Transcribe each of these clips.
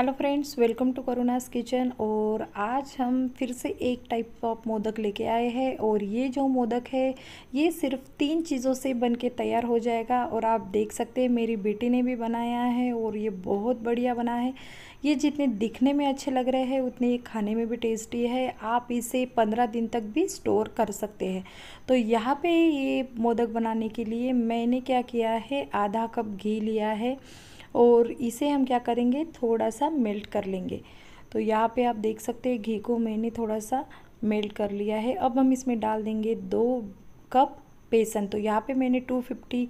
hello friends welcome to Karuna's kitchen और आज हम फिर से एक टाइप ऑफ मोदक लेके आए हैं और ये जो मोदक है ये सिर्फ तीन चीज़ों से बन के तैयार हो जाएगा और आप देख सकते हैं मेरी बेटी ने भी बनाया है और ये बहुत बढ़िया बना है ये जितने दिखने में अच्छे लग रहे हैं उतने ये खाने में भी टेस्टी है आप इसे पंद्रह दिन तक भी स्टोर कर सकते हैं तो यहाँ पर ये मोदक बनाने के लिए मैंने क्या किया है आधा कप घी लिया है और इसे हम क्या करेंगे थोड़ा सा मेल्ट कर लेंगे तो यहाँ पे आप देख सकते हैं घी को मैंने थोड़ा सा मेल्ट कर लिया है अब हम इसमें डाल देंगे दो कप बेसन तो यहाँ पे मैंने 250 फिफ्टी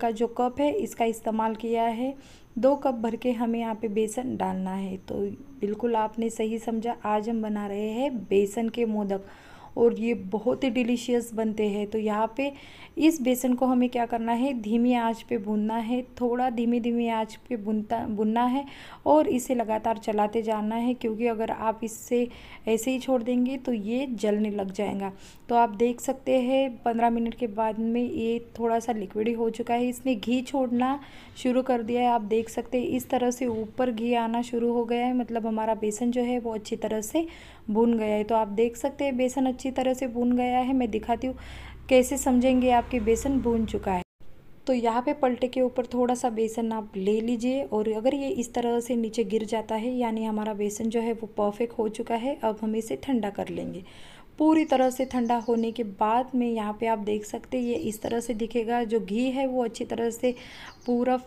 का जो कप है इसका इस्तेमाल किया है दो कप भर के हमें यहाँ पे बेसन डालना है तो बिल्कुल आपने सही समझा आज हम बना रहे हैं बेसन के मोदक और ये बहुत ही डिलीशियस बनते हैं तो यहाँ पे इस बेसन को हमें क्या करना है धीमी आंच पे भूनना है थोड़ा धीमी धीमी आंच पे भूनता भुनना है और इसे लगातार चलाते जाना है क्योंकि अगर आप इससे ऐसे ही छोड़ देंगे तो ये जलने लग जाएगा तो आप देख सकते हैं पंद्रह मिनट के बाद में ये थोड़ा सा लिक्विड हो चुका है इसने घी छोड़ना शुरू कर दिया है आप देख सकते हैं इस तरह से ऊपर घी आना शुरू हो गया है मतलब हमारा बेसन जो है वो अच्छी तरह से भुन गया है तो आप देख सकते हैं बेसन अच्छी तरह से भून गया है मैं दिखाती हूँ कैसे समझेंगे आपके बेसन भून चुका है तो यहाँ पे पलटे के ऊपर थोड़ा सा बेसन आप ले लीजिए और अगर ये इस तरह से नीचे गिर जाता है यानी हमारा बेसन जो है वो परफेक्ट हो चुका है अब हम इसे ठंडा कर लेंगे पूरी तरह से ठंडा होने के बाद में यहाँ पे आप देख सकते हैं ये इस तरह से दिखेगा जो घी है वो अच्छी तरह से पूरा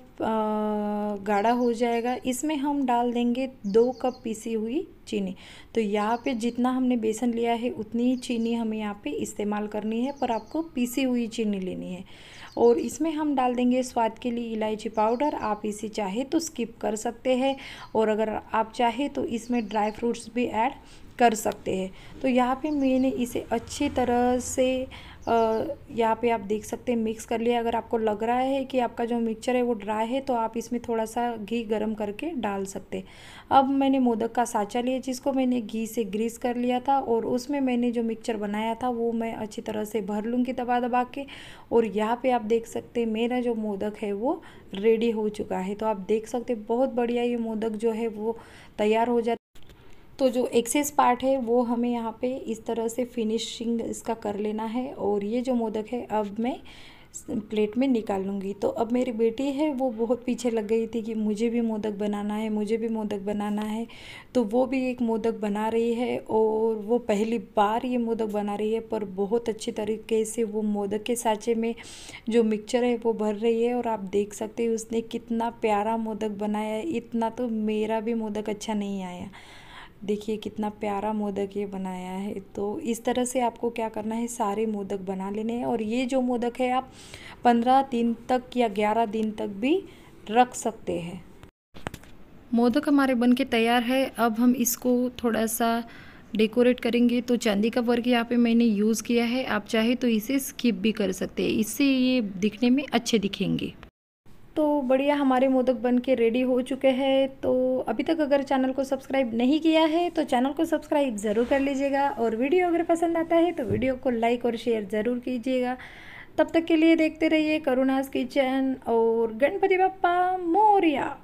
गाढ़ा हो जाएगा इसमें हम डाल देंगे दो कप पीसी हुई चीनी तो यहाँ पे जितना हमने बेसन लिया है उतनी ही चीनी हमें यहाँ पे इस्तेमाल करनी है पर आपको पीसी हुई चीनी लेनी है और इसमें हम डाल देंगे स्वाद के लिए इलायची पाउडर आप इसे चाहे तो स्किप कर सकते हैं और अगर आप चाहे तो इसमें ड्राई फ्रूट्स भी ऐड कर सकते हैं तो यहाँ पे मैंने इसे अच्छी तरह से यहाँ पे आप देख सकते हैं मिक्स कर लिया अगर आपको लग रहा है कि आपका जो मिक्सचर है वो ड्राई है तो आप इसमें थोड़ा सा घी गरम करके डाल सकते हैं अब मैंने मोदक का साँचा लिया जिसको मैंने घी से ग्रीस कर लिया था और उसमें मैंने जो मिक्सचर बनाया था वो मैं अच्छी तरह से भर लूँगी दबा दबा के और यहाँ पर आप देख सकते हैं मेरा जो मोदक है वो रेडी हो चुका है तो आप देख सकते बहुत बढ़िया ये मोदक जो है वो तैयार हो जाता तो जो एक्सेस पार्ट है वो हमें यहाँ पे इस तरह से फिनिशिंग इसका कर लेना है और ये जो मोदक है अब मैं प्लेट में निकाल लूँगी तो अब मेरी बेटी है वो बहुत पीछे लग गई थी कि मुझे भी मोदक बनाना है मुझे भी मोदक बनाना है तो वो भी एक मोदक बना रही है और वो पहली बार ये मोदक बना रही है पर बहुत अच्छी तरीके से वो मोदक के साँचे में जो मिक्सचर है वो भर रही है और आप देख सकते हैं उसने कितना प्यारा मोदक बनाया है इतना तो मेरा भी मोदक अच्छा नहीं आया देखिए कितना प्यारा मोदक ये बनाया है तो इस तरह से आपको क्या करना है सारे मोदक बना लेने हैं और ये जो मोदक है आप पंद्रह दिन तक या ग्यारह दिन तक भी रख सकते हैं मोदक हमारे बन के तैयार है अब हम इसको थोड़ा सा डेकोरेट करेंगे तो चांदी का वर्क यहाँ पे मैंने यूज़ किया है आप चाहे तो इसे स्किप भी कर सकते हैं इससे ये दिखने में अच्छे दिखेंगे तो बढ़िया हमारे मोदक बन के रेडी हो चुके हैं तो अभी तक अगर चैनल को सब्सक्राइब नहीं किया है तो चैनल को सब्सक्राइब ज़रूर कर लीजिएगा और वीडियो अगर पसंद आता है तो वीडियो को लाइक और शेयर ज़रूर कीजिएगा तब तक के लिए देखते रहिए करुणास किचन और गणपति बप्पा मोरिया